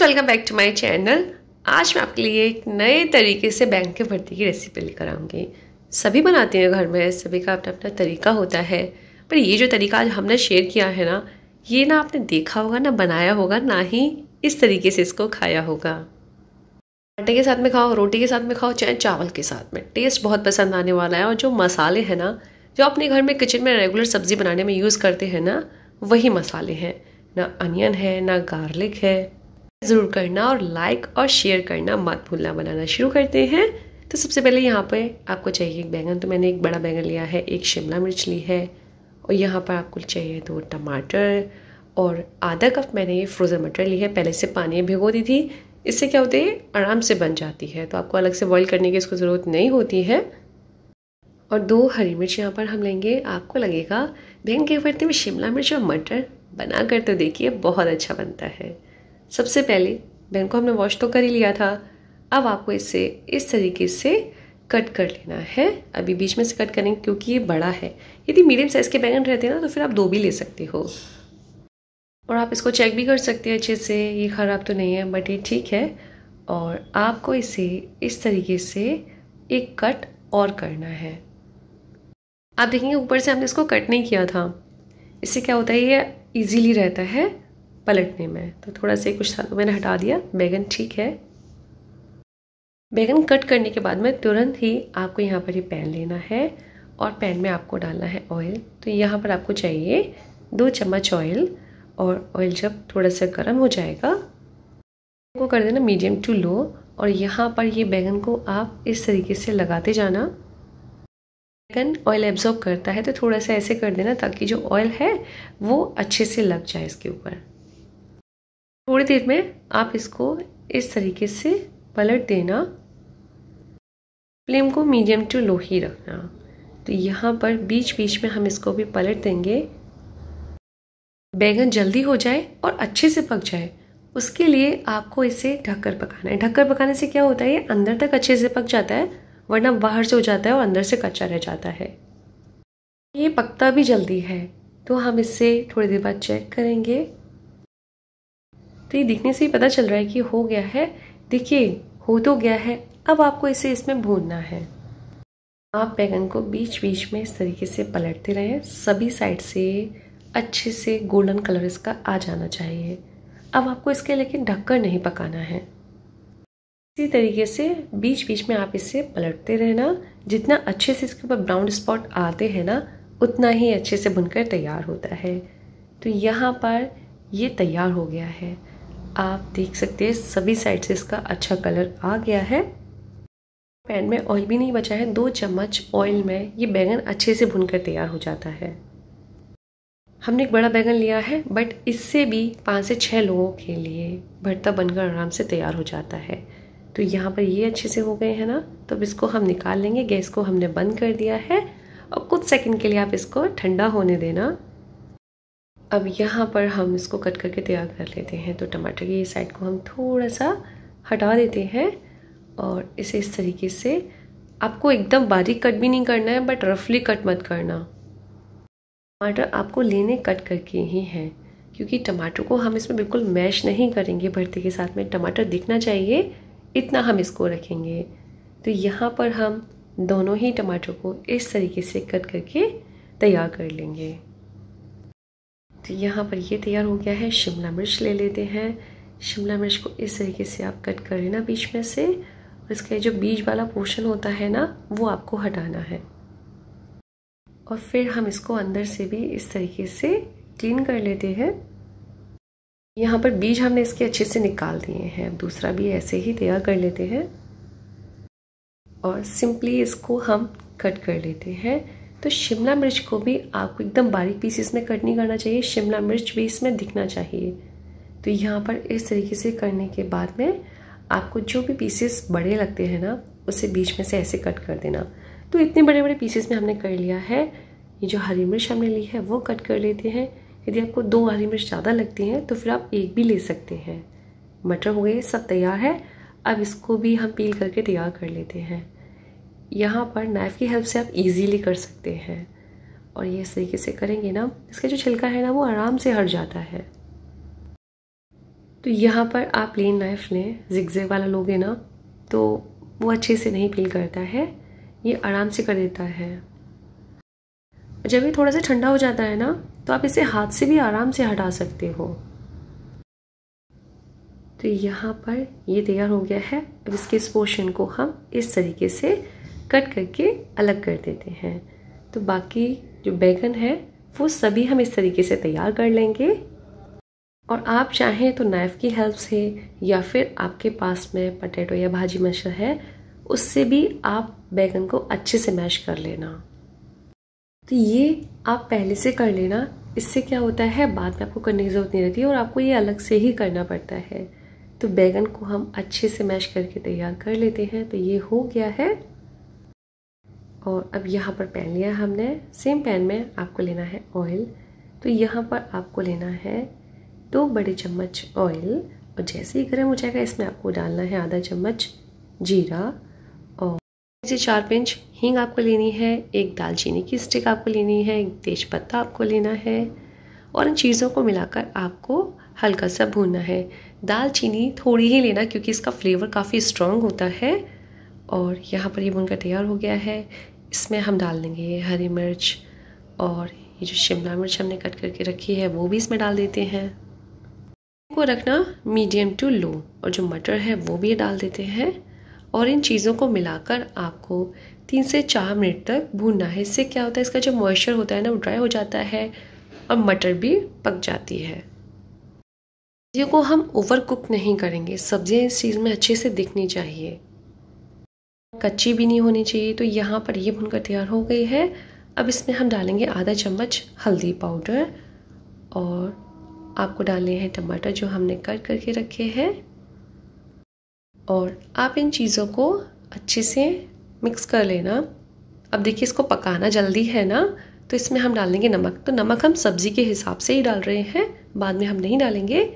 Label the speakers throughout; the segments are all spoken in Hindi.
Speaker 1: friends welcome back to my channel आज मैं आपके लिए एक नए तरीके से बैंक के भर्ती की रेसिपी लेकर आऊँगी सभी बनाते हैं घर में सभी का अपना अपना तरीका होता है पर ये जो तरीका आज हमने शेयर किया है ना ये ना आपने देखा होगा ना बनाया होगा ना ही इस तरीके से इसको खाया होगा आटे के साथ में खाओ रोटी के साथ में खाओ चाहे चावल के साथ में टेस्ट बहुत पसंद आने वाला है और जो मसाले हैं ना जो अपने घर में किचन में रेगुलर सब्ज़ी बनाने में यूज़ करते हैं ना वही मसाले हैं ना अनियन है ना गार्लिक है ज़रूर करना और लाइक और शेयर करना मत भूलना बनाना शुरू करते हैं तो सबसे पहले यहाँ पे आपको चाहिए एक बैंगन तो मैंने एक बड़ा बैंगन लिया है एक शिमला मिर्च ली है और यहाँ पर आपको चाहिए दो टमाटर और आधा कप मैंने ये फ्रोज़न मटर ली है पहले से पानी भिगो दी थी इससे क्या होता है आराम से बन जाती है तो आपको अलग से बॉईल करने की इसको ज़रूरत नहीं होती है और दो हरी मिर्च यहाँ पर हम लेंगे आपको लगेगा बैंगन के भरते में शिमला मिर्च और मटर बना कर तो देखिए बहुत अच्छा बनता है सबसे पहले बैन को हमने वॉश तो कर ही लिया था अब आपको इसे इस तरीके से कट कर लेना है अभी बीच में से कट करें क्योंकि ये बड़ा है यदि मीडियम साइज़ के बैंगन रहते हैं ना तो फिर आप दो भी ले सकते हो और आप इसको चेक भी कर सकते हैं अच्छे से ये ख़राब तो नहीं है बट ये ठीक है और आपको इसे इस तरीके से एक कट और करना है आप देखेंगे ऊपर से हमने इसको कट नहीं किया था इससे क्या होता है ये इजीली रहता है पलटने में तो थोड़ा सा कुछ था मैंने हटा दिया बैगन ठीक है बैगन कट करने के बाद में तुरंत ही आपको यहाँ पर ये पैन लेना है और पैन में आपको डालना है ऑयल तो यहाँ पर आपको चाहिए दो चम्मच ऑयल और ऑयल जब थोड़ा सा गर्म हो जाएगा को कर देना मीडियम टू लो और यहाँ पर ये बैगन को आप इस तरीके से लगाते जाना बैगन ऑयल एब्जॉर्ब करता है तो थोड़ा सा ऐसे कर देना ताकि जो ऑयल है वो अच्छे से लग जाए इसके ऊपर थोड़ी देर में आप इसको इस तरीके से पलट देना फ्लेम को मीडियम टू लो ही रखना तो यहाँ पर बीच बीच में हम इसको भी पलट देंगे बैंगन जल्दी हो जाए और अच्छे से पक जाए उसके लिए आपको इसे ढककर पकाना है ढककर पकाने से क्या होता है ये अंदर तक अच्छे से पक जाता है वरना बाहर से हो जाता है और अंदर से कच्चा रह जाता है ये पकता भी जल्दी है तो हम इसे थोड़ी देर बाद चेक करेंगे तो ये दिखने से ही पता चल रहा है कि हो गया है देखिए हो तो गया है अब आपको इसे इसमें भूनना है आप बैगन को बीच बीच में इस तरीके से पलटते रहें सभी साइड से अच्छे से गोल्डन कलर इसका आ जाना चाहिए अब आपको इसके लेकिन ढककर नहीं पकाना है इसी तरीके से बीच बीच में आप इसे पलटते रहना जितना अच्छे से इसके ऊपर ब्राउन स्पॉट आते हैं ना उतना ही अच्छे से बुनकर तैयार होता है तो यहाँ पर ये तैयार हो गया है आप देख सकते हैं सभी साइड से इसका अच्छा कलर आ गया है पैन में ऑयल भी नहीं बचा है दो चम्मच ऑयल में ये बैंगन अच्छे से भुनकर तैयार हो जाता है हमने एक बड़ा बैंगन लिया है बट इससे भी पाँच से छः लोगों के लिए भरता बनकर आराम से तैयार हो जाता है तो यहाँ पर ये अच्छे से हो गए हैं ना तो अब इसको हम निकाल लेंगे गैस को हमने बंद कर दिया है और कुछ सेकंड के लिए आप इसको ठंडा होने देना अब यहाँ पर हम इसको कट करके तैयार कर लेते हैं तो टमाटर की साइड को हम थोड़ा सा हटा देते हैं और इसे इस तरीके से आपको एकदम बारीक कट भी नहीं करना है बट रफली कट मत करना टमाटर आपको लेने कट करके ही हैं क्योंकि टमाटर को हम इसमें बिल्कुल मैश नहीं करेंगे भरते के साथ में टमाटर दिखना चाहिए इतना हम इसको रखेंगे तो यहाँ पर हम दोनों ही टमाटर को इस तरीके से कट करके तैयार कर लेंगे तो यहाँ पर ये तैयार हो गया है शिमला मिर्च ले लेते हैं शिमला मिर्च को इस तरीके से आप कट कर लेना बीच में से और इसका जो बीज वाला पोर्शन होता है ना वो आपको हटाना है और फिर हम इसको अंदर से भी इस तरीके से क्लीन कर लेते हैं यहाँ पर बीज हमने इसके अच्छे से निकाल दिए हैं दूसरा भी ऐसे ही तैयार कर लेते हैं और सिंपली इसको हम कट कर लेते हैं तो शिमला मिर्च को भी आपको एकदम बारीक पीसेस में कट नहीं करना चाहिए शिमला मिर्च भी इसमें दिखना चाहिए तो यहाँ पर इस तरीके से करने के बाद में आपको जो भी पीसेस बड़े लगते हैं ना उसे बीच में से ऐसे कट कर देना तो इतने बड़े बड़े पीसेस में हमने कर लिया है ये जो हरी मिर्च हमने ली है वो कट कर लेते हैं यदि आपको दो हरी मिर्च ज़्यादा लगती हैं तो फिर आप एक भी ले सकते हैं मटर हो गए सब तैयार है अब इसको भी हम पील करके तैयार कर लेते हैं यहाँ पर नाइफ़ की हेल्प से आप इजीली कर सकते हैं और ये इस तरीके से करेंगे ना इसका जो छिलका है ना वो आराम से हट जाता है तो यहाँ पर आप प्लेन नाइफ़ लें जिगजे वाला लोगे ना तो वो अच्छे से नहीं पील करता है ये आराम से कर देता है जब ये थोड़ा सा ठंडा हो जाता है ना तो आप इसे हाथ से भी आराम से हटा सकते हो तो यहाँ पर ये तैयार हो गया है अब इसके इस पोर्शन को हम इस तरीके से कट करके अलग कर देते हैं तो बाकी जो बैगन है वो सभी हम इस तरीके से तैयार कर लेंगे और आप चाहें तो नाइफ़ की हेल्प से या फिर आपके पास में पटेटो या भाजी मशर है उससे भी आप बैगन को अच्छे से मैश कर लेना तो ये आप पहले से कर लेना इससे क्या होता है बाद में आपको करने की ज़रूरत नहीं रहती और आपको ये अलग से ही करना पड़ता है तो बैगन को हम अच्छे से मैश करके तैयार कर लेते हैं तो ये हो गया है और अब यहाँ पर पैन लिया हमने सेम पैन में आपको लेना है ऑयल तो यहाँ पर आपको लेना है दो बड़े चम्मच ऑयल और जैसे ही गर्म हो जाएगा इसमें आपको डालना है आधा चम्मच जीरा और से चार पिंच हींग आपको लेनी है एक दालचीनी की स्टिक आपको लेनी है एक तेज पत्ता आपको लेना है और इन चीज़ों को मिलाकर आपको हल्का सा भूनना है दालचीनी थोड़ी ही लेना क्योंकि इसका फ्लेवर काफ़ी स्ट्रॉन्ग होता है और यहाँ पर ये बुनकर तैयार हो गया है इसमें हम डाल देंगे हरी मिर्च और ये जो शिमला मिर्च हमने कट करके रखी है वो भी इसमें डाल देते हैं को रखना मीडियम टू लो और जो मटर है वो भी डाल देते हैं और इन चीज़ों को मिलाकर आपको तीन से चार मिनट तक भूनना है इससे क्या होता है इसका जो मॉइस्चर होता है ना वो ड्राई हो जाता है और मटर भी पक जाती है सब्जियों को हम ओवर कुक नहीं करेंगे सब्जियां इस चीज़ में अच्छे से दिखनी चाहिए कच्ची भी नहीं होनी चाहिए तो यहाँ पर ये भुनकर तैयार हो गई है अब इसमें हम डालेंगे आधा चम्मच हल्दी पाउडर और आपको डालने हैं टमाटर जो हमने कट करके रखे हैं और आप इन चीज़ों को अच्छे से मिक्स कर लेना अब देखिए इसको पकाना जल्दी है ना तो इसमें हम डालेंगे नमक तो नमक हम सब्ज़ी के हिसाब से ही डाल रहे हैं बाद में हम नहीं डालेंगे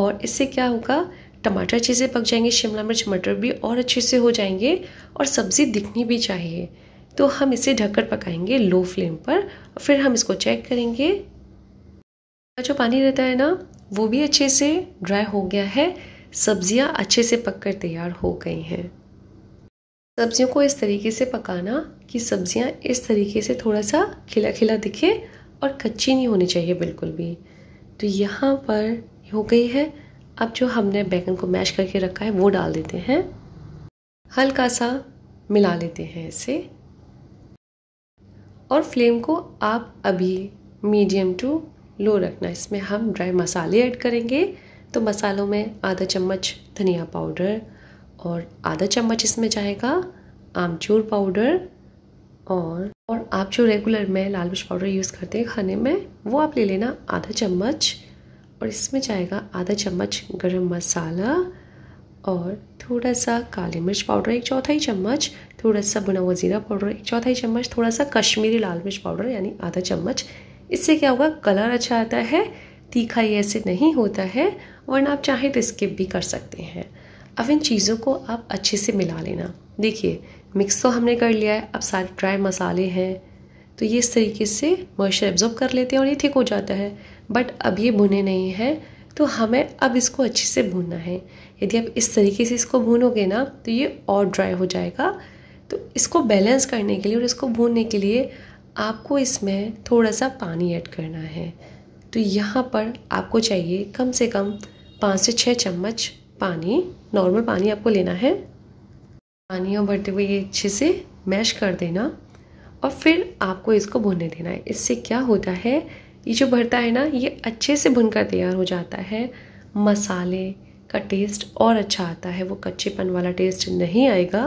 Speaker 1: और इससे क्या होगा टमाटर अच्छे से पक जाएंगे शिमला मिर्च मटर भी और अच्छे से हो जाएंगे और सब्ज़ी दिखनी भी चाहिए तो हम इसे ढककर पकाएंगे लो फ्लेम पर फिर हम इसको चेक करेंगे जो पानी रहता है ना वो भी अच्छे से ड्राई हो गया है सब्जियां अच्छे से पककर तैयार हो गई हैं सब्जियों को इस तरीके से पकाना कि सब्जियां इस तरीके से थोड़ा सा खिला खिला दिखे और कच्ची नहीं होनी चाहिए बिल्कुल भी तो यहाँ पर हो गई है अब जो हमने बैगन को मैश करके रखा है वो डाल देते हैं हल्का सा मिला लेते हैं इसे और फ्लेम को आप अभी मीडियम टू लो रखना इसमें हम ड्राई मसाले ऐड करेंगे तो मसालों में आधा चम्मच धनिया पाउडर और आधा चम्मच इसमें जाएगा आमचूर पाउडर और और आप जो रेगुलर में लाल मिर्च पाउडर यूज़ करते हैं खाने में वो आप ले लेना आधा चम्मच और इसमें जाएगा आधा चम्मच गरम मसाला और थोड़ा सा काली मिर्च पाउडर एक चौथाई चम्मच थोड़ा सा बुना हुआ ज़ीरा पाउडर एक चौथाई चम्मच थोड़ा सा कश्मीरी लाल मिर्च पाउडर यानी आधा चम्मच इससे क्या होगा कलर अच्छा आता है तीखा ये ऐसे नहीं होता है वरना आप चाहें तो स्किप भी कर सकते हैं अब इन चीज़ों को आप अच्छे से मिला लेना देखिए मिक्स तो हमने कर लिया है अब सारे ड्राई मसाले हैं तो ये इस तरीके से मॉइस्चर एब्जॉर्ब कर लेते हैं और ये ठीक हो जाता है बट अब ये भुने नहीं हैं तो हमें अब इसको अच्छे से भूनना है यदि आप इस तरीके से इसको भूनोगे ना तो ये और ड्राई हो जाएगा तो इसको बैलेंस करने के लिए और इसको भूनने के लिए आपको इसमें थोड़ा सा पानी ऐड करना है तो यहाँ पर आपको चाहिए कम से कम पाँच से छः चम्मच पानी नॉर्मल पानी आपको लेना है पानी और भरते हुए ये अच्छे से मैश कर देना और फिर आपको इसको भूनने देना है इससे क्या होता है ये जो भरता है ना ये अच्छे से भुनकर तैयार हो जाता है मसाले का टेस्ट और अच्छा आता है वो कच्चेपन वाला टेस्ट नहीं आएगा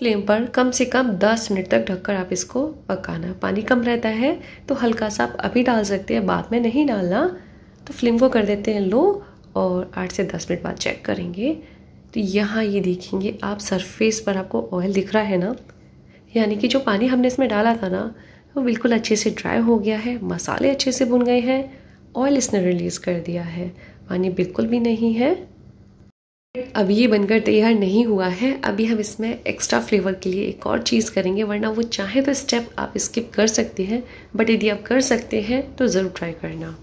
Speaker 1: फ्लेम पर कम से कम 10 मिनट तक ढककर आप इसको पकाना पानी कम रहता है तो हल्का सा आप अभी डाल सकते हैं बाद में नहीं डालना तो फ्लेम को कर देते हैं लो और 8 से 10 मिनट बाद चेक करेंगे तो यहाँ ये देखेंगे आप सरफेस पर आपको ऑयल दिख रहा है ना यानी कि जो पानी हमने इसमें डाला था ना वो बिल्कुल अच्छे से ड्राई हो गया है मसाले अच्छे से भुन गए हैं ऑयल इसने रिलीज़ कर दिया है पानी बिल्कुल भी नहीं है अब ये बनकर तैयार नहीं हुआ है अभी हम इसमें एक्स्ट्रा फ्लेवर के लिए एक और चीज़ करेंगे वरना वो चाहे तो स्टेप आप स्किप कर सकते हैं बट यदि आप कर सकते हैं तो ज़रूर ट्राई करना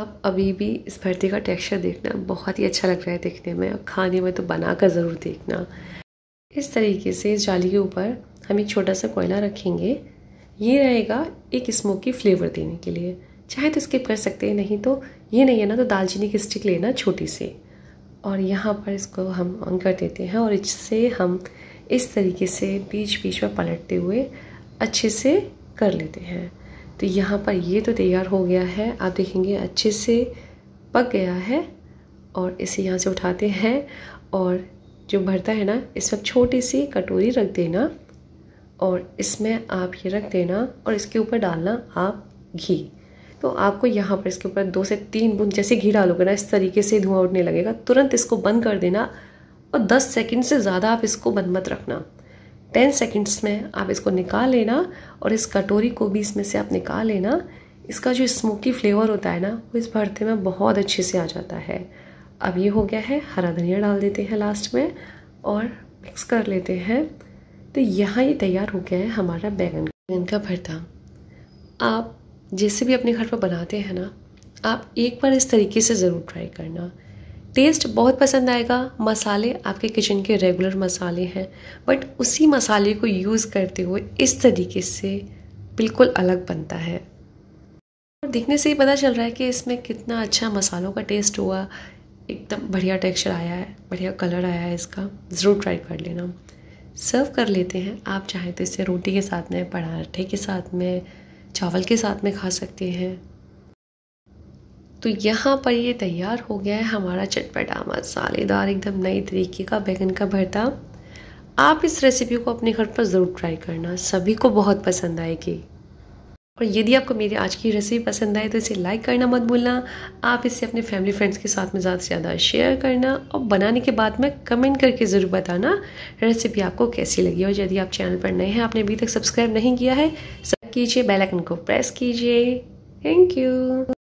Speaker 1: अब अभी भी इस भर्ती का टेक्सचर देखना बहुत ही अच्छा लग रहा है देखने में और खाने में तो बना कर ज़रूर देखना इस तरीके से इस जाली के ऊपर हम एक छोटा सा कोयला रखेंगे ये रहेगा एक स्मोकी फ्लेवर देने के लिए चाहे तो स्किप कर सकते हैं नहीं तो ये नहीं है ना तो दालचीनी की स्टिक लेना छोटी सी और यहाँ पर इसको हम ऑन कर देते हैं और इससे हम इस तरीके से बीच बीच में पलटते हुए अच्छे से कर लेते हैं तो यहाँ पर ये तो तैयार हो गया है आप देखेंगे अच्छे से पक गया है और इसे यहाँ से उठाते हैं और जो भरता है ना इस वक्त छोटी सी कटोरी रख देना और इसमें आप ये रख देना और इसके ऊपर डालना आप घी तो आपको यहाँ पर इसके ऊपर दो से तीन बूंद जैसे घी डालोगे ना इस तरीके से धुआं उठने लगेगा तुरंत इसको बंद कर देना और 10 सेकंड से ज़्यादा आप इसको बंद मत रखना 10 सेकंड्स में आप इसको निकाल लेना और इस कटोरी को भी इसमें से आप निकाल लेना इसका जो स्मोकी फ्लेवर होता है ना वो इस भरते में बहुत अच्छे से आ जाता है अब ये हो गया है हरा धनिया डाल देते हैं लास्ट में और मिक्स कर लेते हैं तो यहाँ ये तैयार हो गया है हमारा बैंगन बैंगन का भरता आप जैसे भी अपने घर पर बनाते हैं ना आप एक बार इस तरीके से ज़रूर ट्राई करना टेस्ट बहुत पसंद आएगा मसाले आपके किचन के रेगुलर मसाले हैं बट उसी मसाले को यूज़ करते हुए इस तरीके से बिल्कुल अलग बनता है और देखने से ही पता चल रहा है कि इसमें कितना अच्छा मसालों का टेस्ट हुआ एकदम बढ़िया टेक्सचर आया है बढ़िया कलर आया है इसका ज़रूर ट्राई कर लेना सर्व कर लेते हैं आप चाहें तो इसे रोटी के साथ में पराठे के साथ में चावल के साथ में खा सकते हैं तो यहाँ पर ये तैयार हो गया है हमारा चटपटा मसालेदार एकदम नई तरीके का बैगन का भरता आप इस रेसिपी को अपने घर पर ज़रूर ट्राई करना सभी को बहुत पसंद आएगी और यदि आपको मेरी आज की रेसिपी पसंद आए तो इसे लाइक करना मत भूलना आप इसे अपने फैमिली फ्रेंड्स के साथ में ज़्यादा से ज़्यादा शेयर करना और बनाने के बाद में कमेंट करके ज़रूर बताना रेसिपी आपको कैसी लगी और यदि आप चैनल पर नए हैं आपने अभी तक सब्सक्राइब नहीं किया है सब कीजिए बेलाइकन को प्रेस कीजिए थैंक यू